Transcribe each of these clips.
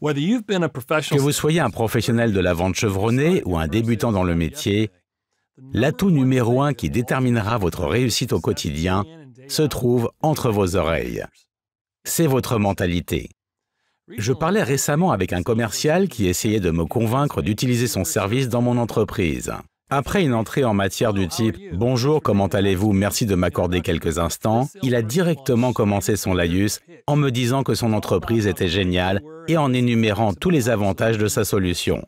Que vous soyez un professionnel de la vente chevronnée ou un débutant dans le métier, l'atout numéro un qui déterminera votre réussite au quotidien se trouve entre vos oreilles. C'est votre mentalité. Je parlais récemment avec un commercial qui essayait de me convaincre d'utiliser son service dans mon entreprise. Après une entrée en matière du type ⁇ Bonjour, comment allez-vous Merci de m'accorder quelques instants ⁇ il a directement commencé son laïus en me disant que son entreprise était géniale et en énumérant tous les avantages de sa solution.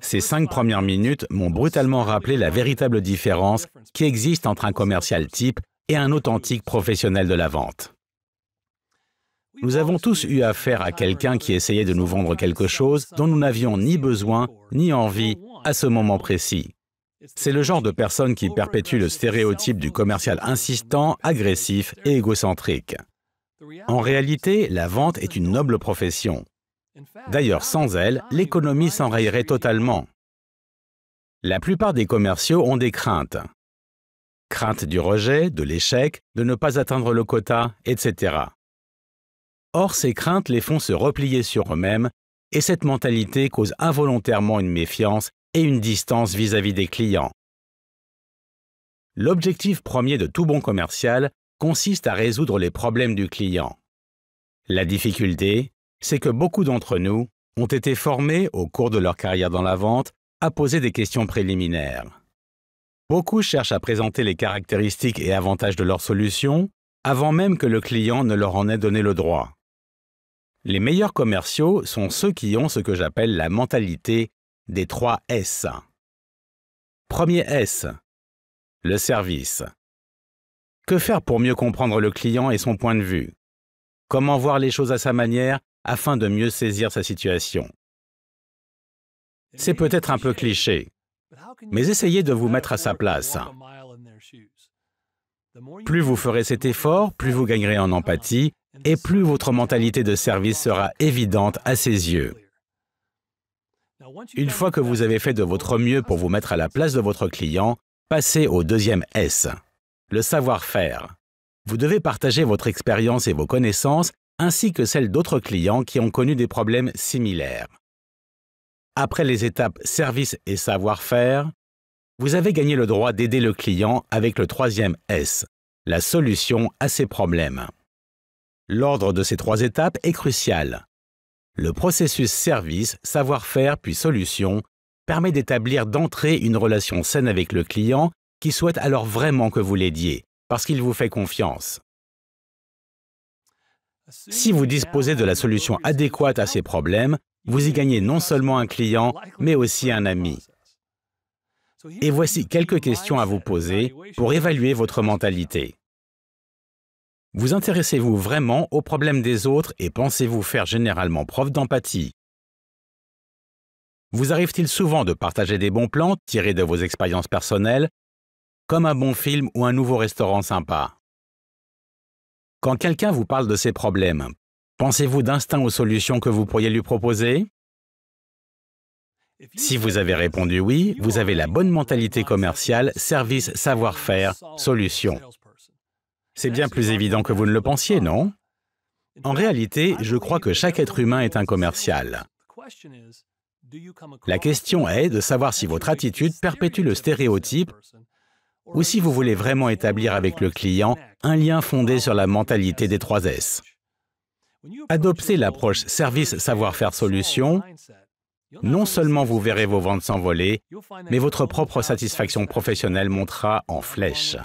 Ces cinq premières minutes m'ont brutalement rappelé la véritable différence qui existe entre un commercial type et un authentique professionnel de la vente. Nous avons tous eu affaire à quelqu'un qui essayait de nous vendre quelque chose dont nous n'avions ni besoin ni envie à ce moment précis. C'est le genre de personne qui perpétue le stéréotype du commercial insistant, agressif et égocentrique. En réalité, la vente est une noble profession. D'ailleurs, sans elle, l'économie s'enrayerait totalement. La plupart des commerciaux ont des craintes. Crainte du rejet, de l'échec, de ne pas atteindre le quota, etc. Or, ces craintes les font se replier sur eux-mêmes, et cette mentalité cause involontairement une méfiance et une distance vis-à-vis des clients. L'objectif premier de tout bon commercial consiste à résoudre les problèmes du client. La difficulté, c'est que beaucoup d'entre nous ont été formés au cours de leur carrière dans la vente à poser des questions préliminaires. Beaucoup cherchent à présenter les caractéristiques et avantages de leur solution avant même que le client ne leur en ait donné le droit. Les meilleurs commerciaux sont ceux qui ont ce que j'appelle la mentalité des trois S. Premier S. Le service. Que faire pour mieux comprendre le client et son point de vue Comment voir les choses à sa manière afin de mieux saisir sa situation C'est peut-être un peu cliché, mais essayez de vous mettre à sa place. Plus vous ferez cet effort, plus vous gagnerez en empathie et plus votre mentalité de service sera évidente à ses yeux. Une fois que vous avez fait de votre mieux pour vous mettre à la place de votre client, passez au deuxième S, le savoir-faire. Vous devez partager votre expérience et vos connaissances ainsi que celles d'autres clients qui ont connu des problèmes similaires. Après les étapes service et savoir-faire, vous avez gagné le droit d'aider le client avec le troisième S, la solution à ses problèmes. L'ordre de ces trois étapes est crucial. Le processus service, savoir-faire puis solution permet d'établir d'entrée une relation saine avec le client qui souhaite alors vraiment que vous l'aidiez, parce qu'il vous fait confiance. Si vous disposez de la solution adéquate à ces problèmes, vous y gagnez non seulement un client, mais aussi un ami. Et voici quelques questions à vous poser pour évaluer votre mentalité. Vous intéressez-vous vraiment aux problèmes des autres et pensez-vous faire généralement preuve d'empathie Vous arrive-t-il souvent de partager des bons plans tirés de vos expériences personnelles, comme un bon film ou un nouveau restaurant sympa Quand quelqu'un vous parle de ses problèmes, pensez-vous d'instinct aux solutions que vous pourriez lui proposer si vous avez répondu oui, vous avez la bonne mentalité commerciale, service, savoir-faire, solution. C'est bien plus évident que vous ne le pensiez, non En réalité, je crois que chaque être humain est un commercial. La question est de savoir si votre attitude perpétue le stéréotype ou si vous voulez vraiment établir avec le client un lien fondé sur la mentalité des 3 S. Adoptez l'approche service-savoir-faire-solution, non seulement vous verrez vos ventes s'envoler, mais votre propre satisfaction professionnelle montera en flèche.